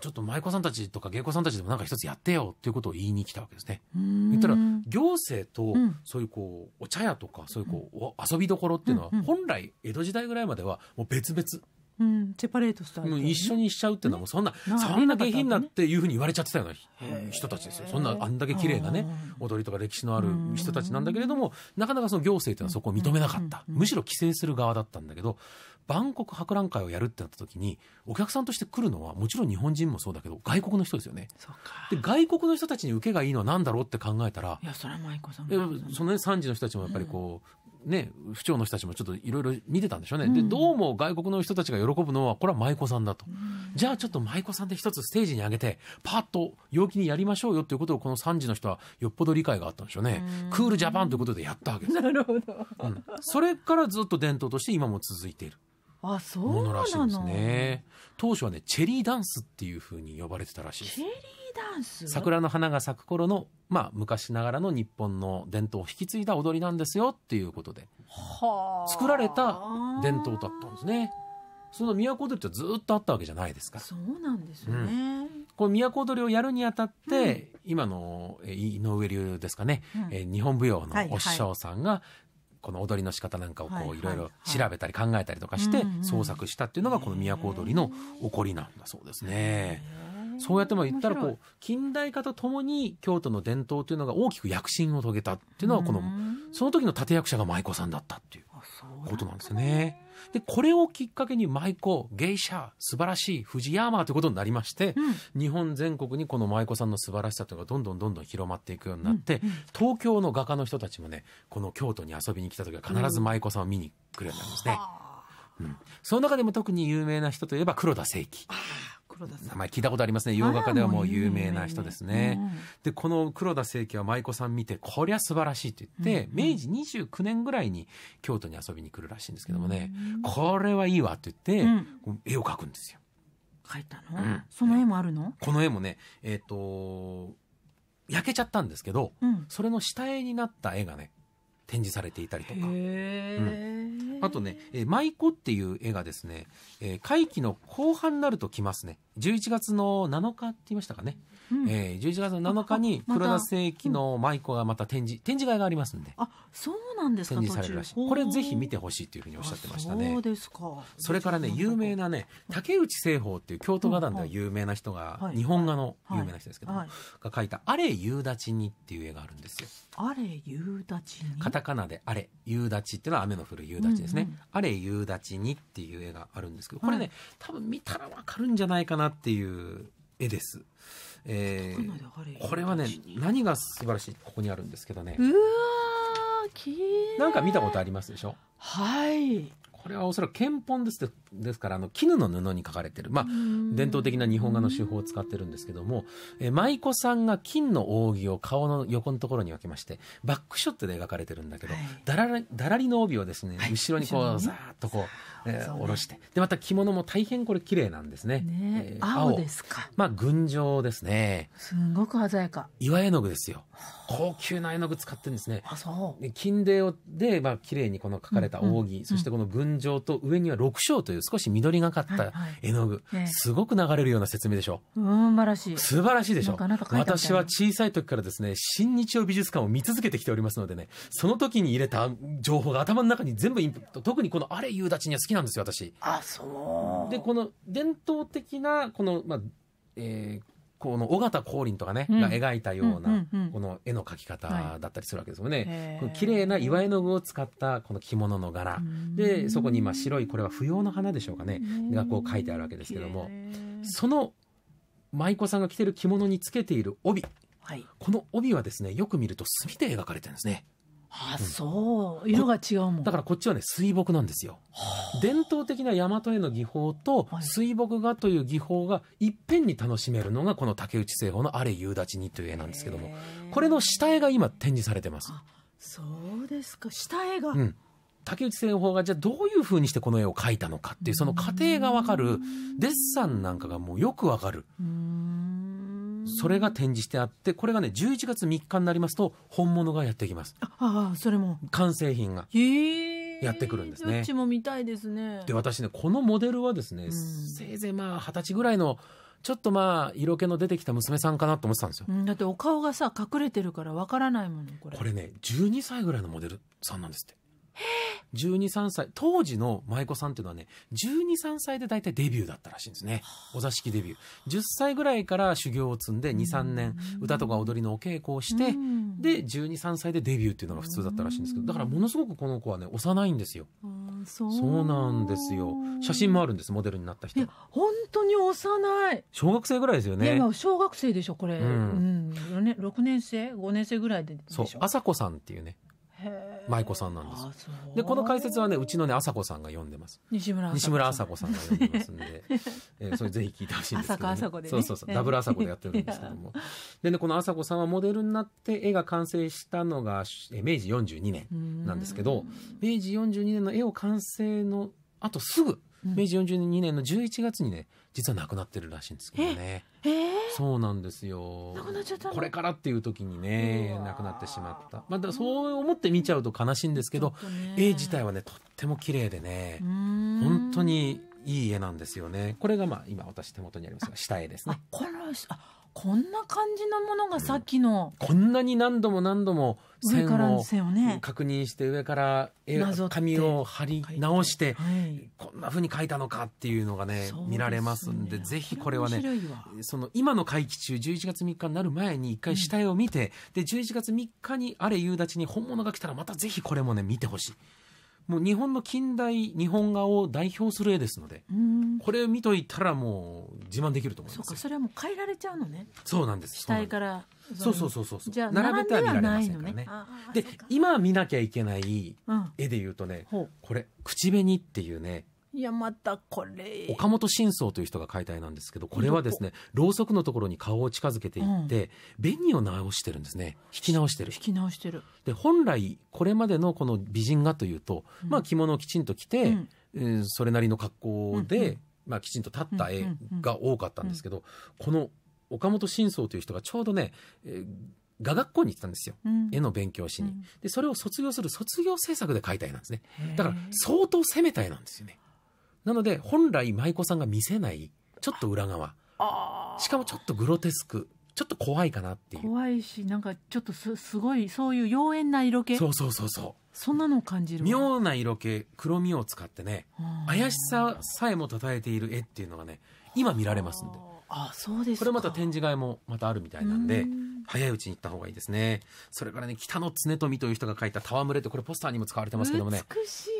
S1: ちょっと舞妓さんたちとか芸妓さんたちでもなんか一つやってよっていうことを言いに来たわけですね。言ったら行政とそういうこうお茶屋とかそういうこう遊びどころっていうのは本来江戸時代ぐらいまではもう別々
S3: うん、セパレートした、ね、一緒
S1: にしちゃうっていうのはもうそんな、そんな下品なっていうふうに言われちゃってたような人たちですよそんなあんだけ綺麗なね踊りとか歴史のある人たちなんだけれどもなかなかその行政っていうのはそこを認めなかった、むしろ規制する側だったんだけど万国博覧会をやるってなった時にお客さんとして来るのはもちろん日本人もそうだけど外国の人ですよねで外国の人たちに受けがいいのは何だろうって考えたら
S3: いやそれは舞子さん
S1: その、ね、3時の人たちもやっぱりこう、ね、府庁の人たちもちょっといろいろ見てたんでしょうね、うん、でどうも外国の人たちが喜ぶのはこれは舞妓さんだと、うん、じゃあちょっと舞妓さんで一つステージに上げてパッと陽気にやりましょうよっていうことをこの3時の人はよっぽど理解があったんでしょうね、うん、クールジャパンということでやったわけです なるほど、それからずっと伝統として今も続いている
S3: あそうものらしいですね
S1: 当初はねチェリーダンスっていうふうに呼ばれてたらしいですチ
S3: ェリーダンス桜
S1: の花が咲く頃のまあ昔ながらの日本の伝統を引き継いだ踊りなんですよっていうことで
S3: は
S1: 作られた伝統だったんですねその都踊りってずっとあったわけじゃないですかそうなんですね、うんこの都踊りをやるにあたって、うん、今の井上流ですかね、うん、え日本舞踊のお師匠さんが、はこの踊りの仕方なんかをこういろいろ調べたり考えたりとかして創作したっていうのがこの都踊りの起こりなんだそうですね。そうやっても言ったらこう近代化とともに京都の伝統というのが大きく躍進を遂げたっていうのはこのその時の立役者が舞妓さんだったっていうことなんですね。で、これをきっかけに舞妓、芸者、素晴らしい、藤山ということになりまして、うん、日本全国にこの舞妓さんの素晴らしさというのがどんどんどんどん広まっていくようになって、うんうん、東京の画家の人たちもね、この京都に遊びに来た時は必ず舞妓さんを見に来るようになるんですね。うん、その中でも特に有名な人といえば黒田清輝。黒田名前聞いたことありますね洋画家ではもう有名な人ですね、うん、でこの黒田清家は舞妓さん見てこりゃ素晴らしいと言って、うん、明治29年ぐらいに京都に遊びに来るらしいんですけどもね、うん、これはいいわって言って、絵を描くんですよ描いたの、
S3: その絵もあるの
S1: この絵もねえっ、ー、と焼けちゃったんですけど、それの下絵になった絵がね展示されていたりとか、うん、あとね、えー、舞妓っていう絵がですね、えー、会期の後半になると来ますね11月の7日って言いましたかね、うん、えー、11月7日に黒田世紀の舞子がまた展示、うん、展示会がありますんであそうなんですか展示されるらしいこれぜひ見てほしいというふうにおっしゃってましたねそう
S3: ですかそれからね有
S1: 名なね竹内製法っていう京都画壇では有名な人が、はい、日本画の有名な人ですけど、はい、が描いた「あれ夕立に」っていう絵があるんですよあれ夕立にカタカナで「あれ夕立っていうのは雨の降る夕立ですね、うんうん、あれ夕立にっていう絵があるんですけどこれね、はい、多分見たらわかるんじゃないかなっていう絵です。えー、これはね何が素晴らしいここにあるんですけどねうわ
S3: きなんか
S1: 見たことありますでしょはいこれはおそらく憲本ですですからあの絹の布に書かれてる、まあ、伝統的な日本画の手法を使ってるんですけども、え舞妓さんが金の扇を顔の横のところに分けましてバックショットで描かれてるんだけど、はい、だらだらりの帯をですね、はい、後ろにこう、ざっとこう、えー、下ろしてでまた着物も大変これ綺麗なんですねね、えー、青ですかまあ群青ですね
S3: すごく鮮やか
S1: 岩絵の具ですよ高級な絵の具使ってるんですねあそうで、金泥で、まあ綺麗にこの書かれた扇、うんうん、そしてこの群青と上には六章という少し緑がかった絵の具、はいはい、すごく流れるような説明でしょ
S3: う。う晴らしい。素晴らしいでしょう。私は
S1: 小さい時からですね、新日曜美術館を見続けてきておりますのでね、その時に入れた情報が頭の中に全部インプット、特にこのあれ夕立には好きなんですよ、私。あ、そう。で、この伝統的な、この、まあ、えー、この尾形光琳とかね、うん、が描いたような、この絵の描き方だったりするわけですよね。はい、綺麗な岩絵の具を使ったこの着物の柄。で、そこに今白い、これは不要の花でしょうかね。がこう書いてあるわけですけども、その舞妓さんが着てる着物につけている帯。はい、この帯はですね、よく見ると墨で描かれてるんですね。あ、そう。色が違うもん。だからこっちはね、水墨なんですよ。伝統的な大和絵の技法と、水墨画という技法がいっぺんに楽しめるのが、この竹内製法のあれ夕立にという絵なんですけども、これの下絵が今展示されてます。
S3: そうですか。下絵が。うん。
S1: 竹内製法がじゃあどういうふうにしてこの絵を描いたのかっていうその過程がわかるデッサンなんかがもうよくわかるそれが展示してあってこれがね11月3日になりますと本物がやってきます
S3: ああそれも
S1: 完成品がやってくるんですね、えどっち
S3: も見たいですねで私
S1: ねこのモデルはですね、せいぜいまあ二十歳ぐらいのちょっとまあ色気の出てきた娘さんかなと思ってたんですよ、
S3: うん、だってお顔がさ隠れてるからわからないもんね
S1: これこれね12歳ぐらいのモデルさんなんですってへえ12、3歳、当時の舞妓さんっていうのはね、12、3歳で大体デビューだったらしいんですね。お座敷デビュー。10歳ぐらいから修行を積んで、2、3年、歌とか踊りのお稽古をして、で、12、3歳でデビューっていうのが普通だったらしいんですけど、だからものすごくこの子はね、幼いんですよ。
S3: そう
S1: なんですよ。写真もあるんです、モデルになった人。いや、
S3: 本当に幼い。
S1: 小学生ぐらいですよね。
S3: 小学生でしょ、これ。うん。うん、6年生 ?5 年生ぐらいで
S1: そう、あさこさんっていうね、舞妓さんなんです。で、この解説はね、うちのね、朝子さんが読んでます。
S3: 西村朝子さんが読
S1: んでますんで、えー、それぜひ聞いてほしいんですけど、ね、朝子で、ね、そうそうそう、ダブル朝子でやってるんですけども。でね、この朝子さんはモデルになって絵が完成したのが、え明治42年なんですけど、明治42年の絵を完成の後すぐ、明治42年の11月にね、うん実はなくなってるらしいんですけどね。えー、そうなんですよ。これからっていう時にね、なくなってしまった。まだそう思って見ちゃうと悲しいんですけど、絵自体はね、とっても綺麗でね、本当にいい絵なんですよね。これがまあ今私手元にありますが、下絵ですね。
S3: この、あこんな感じのものがさっきの、
S1: こんなに何度も何度も線を確認して上から紙を貼り直して、こんなふうに書いたのかっていうのがね見られますんでぜひこれはねその今の会期中11月3日になる前に一回下絵を見て、で11月3日にあれ夕立に本物が来たらまたぜひこれもね見てほしい。もう日本の近代日本画を代表する絵ですので、これ見といたらもう自慢できると思います。
S3: そうか、それはもう変えられちゃうのね。
S1: そうなんです。死体
S3: から。そうそうそうそう。じゃあ並べては見られませんからね。
S1: で今見なきゃいけない絵で言うとね、これ口紅っていうね、
S3: いやまたこれ岡
S1: 本真相という人が解体なんですけどこれはですねろうそくのところに顔を近づけていって、うん、紅を直してるんですね引き直してる引き直してるで本来これまでのこの美人画というと、うん、まあ着物をきちんと着て、うんえー、それなりの格好で、うんうん、まあ、きちんと立った絵が多かったんですけど、この岡本真相という人がちょうどね、えー画学校に行ったんですよ、うん、絵の勉強しに、でそれを卒業する卒業制作で描いた絵なんですねだから相当攻めた絵なんですよねなので、本来舞妓さんが見せない、ちょっと裏側。しかもちょっとグロテスク。ちょっと怖いかなってい
S3: う。怖いし、なんかちょっとすすごい、そういう妖艶な色
S1: 気。そうそうそうそう。そんなのを感じる。妙な色気、黒みを使ってね、怪しささえも称えている絵っていうのがね、今見られますんで。あ、そうですこれまた展示会もまたあるみたいなんで、早いうちに行った方がいいですね。それからね、北野常富という人が書いた戯れって、これポスターにも使われてますけどもね。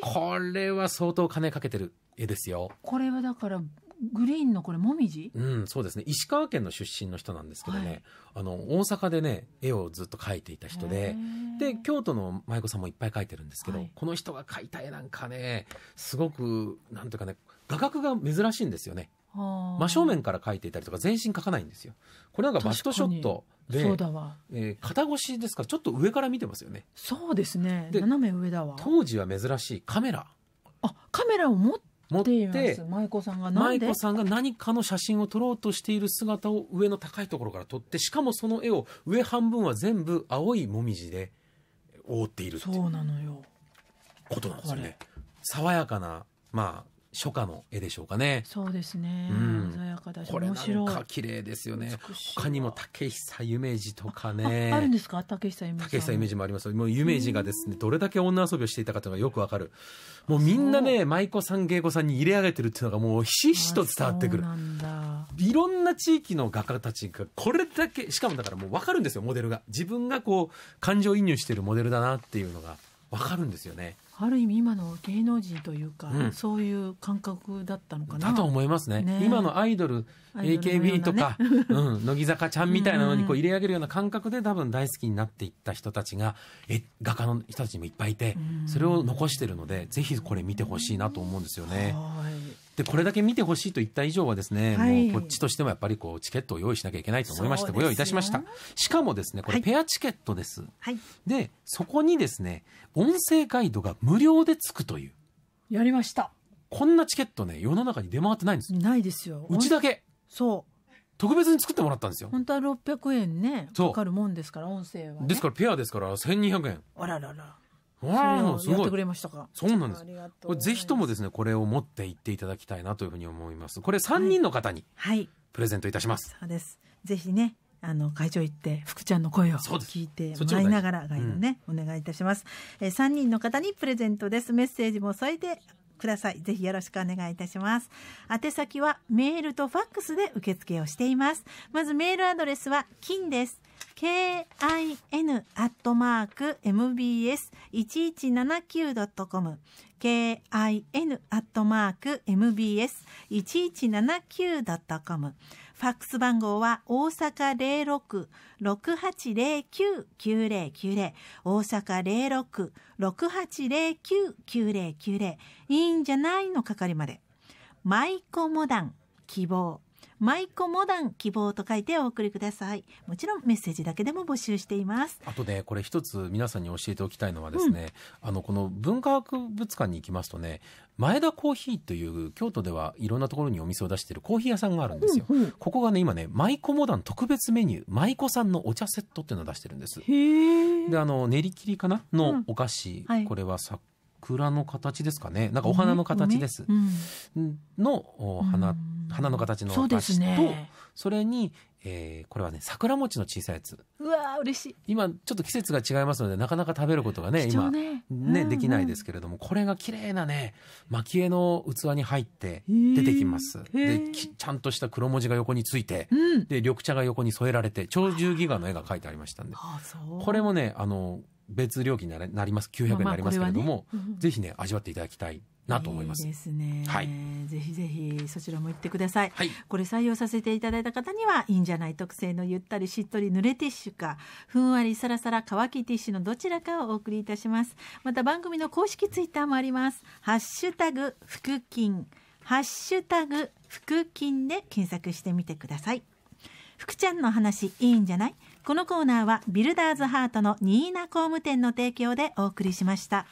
S1: これは相当金かけてる絵ですよ。
S3: これはだからグリーンのこれもみじ
S1: うんそうですね石川県の出身の人なんですけどね、はい、あの大阪でね絵をずっと描いていた人でで京都の舞妓さんもいっぱい描いてるんですけど、はい、この人が描いた絵なんかねすごくなんていうかね画角が珍しいんですよね。真正面から描いていたりとか全身描かないんですよ。これなんかバットショットで、え
S3: ー、
S1: 肩越しですからちょっと上から見てますよね。
S3: そうですね。斜
S1: め上だわ。当時は珍しいカメラ。あカメラを持っ
S3: 持って舞子さんが舞子さ
S1: んが何かの写真を撮ろうとしている姿を上の高いところから撮ってしかもその絵を上半分は全部青いもみじで覆っているっていうことなんですよね。爽やかなま初夏の絵でしょうかね。そうですね。うん、鮮
S3: やかだし、これなんか
S1: 綺麗ですよね。他にも竹久夢二とかねあ。あるん
S3: ですか、竹久夢二。竹久夢
S1: 二もあります。もう夢二がですね、どれだけ女遊びをしていたかというのがよくわかる。もうみんなね、舞妓さん芸妓さんに入れ上げてるっていうのがもうひしひしと伝わってくる。いろんな地域の画家たちがこれだけしかもだからもうわかるんですよモデルが自分がこう感情移入しているモデルだなっていうのがわかるんですよね。
S3: ある意味今の芸能人というか、うん、そういう感覚だったのかなだと思いますね、ね、今のアイドル AKB とか、ね うん、
S1: 乃木坂ちゃんみたいなのにこう入れ上げるような感覚で多分大好きになっていった人たちがえ画家の人たちもいっぱいいてそれを残してるのでぜひこれ見てほしいなと思うんですよね。はいでこれだけ見てほしいと言った以上はですね、はい、もうこっちとしてもやっぱりこうチケットを用意しなきゃいけないと思いましてご用意いたしましたしかもですねこれペアチケットです、はい、でそこにですね音声ガイドが無料でつくというやりましたこんなチケットね世の中に出回ってないんですないですようちだけそう特別に作ってもらったんですよ
S3: 本当は六百円ねかかるもんですから音声は、
S1: ね、ですからペアですから千二百円
S3: あら
S2: らら
S1: わあ、すごい。そうなんです。これぜひともですね、これを持って行っていただきたいなというふうに思います。これ三人の方に、はい、プレゼントいたします。は
S2: い、そうです。ぜひね、あの会場行って福ちゃんの声を聞いてもらいながらガイドね、うん、お願いいたします。え三、人の方にプレゼントです。メッセージも添えてください。ぜひよろしくお願いいたします。宛先はメールとファックスで受付をしています。まずメールアドレスは金です。kin アットマーク mbs 一一七九ドットコム kin アットマーク mbs 一一七九ドットコムファックス番号は大阪零六六八零九九零九零大阪零六六八零九九零九零いいんじゃないのかかりまでマイコモダン希望舞子モダン希望と書いてお送りくださいもちろんメッセージだけでも募集しています
S1: あとねこれ一つ皆さんに教えておきたいのはですね、うん、あのこの文化博物館に行きますとね前田コーヒーという京都ではいろんなところにお店を出しているコーヒー屋さんがあるんですよ、うんうん、ここがね今ね舞子モダン特別メニュー舞子さんのお茶セットっていうのを出してるんですであの練り切りかなのお菓子、うんはい、これは桜の形ですかねなんかお花の形です、うんうん、花花の形のお菓子と、ね、それに、えー、これはね桜餅の小さいやつ
S3: うわ嬉しい
S1: 今ちょっと季節が違いますのでなかなか食べることがね、ね、今ね、
S3: うんうん、できないで
S1: すけれどもこれが綺麗なね蒔絵の器に入って出てきますでちゃんとした黒文字が横について、で緑茶が横に添えられて鳥獣戯画の絵が描いてありましたんでこれもねあの別料金になります900円になりますけれども、ねうん、ぜひね味わっていただきたいなと思います。いいですね。はい。
S2: ぜひぜひそちらも行ってください。はい。これ採用させていただいた方には、いいんじゃない特製のゆったりしっとり濡れティッシュか、ふんわりさらさら乾きティッシュのどちらかをお送りいたします。また番組の公式ツイッターもあります。ハッシュタグ、腹筋、ハッシュタグ、腹筋で検索してみてください。福ちゃんの話いいんじゃないこのコーナーはビルダーズハートの新名工務店の提供でお送りしました。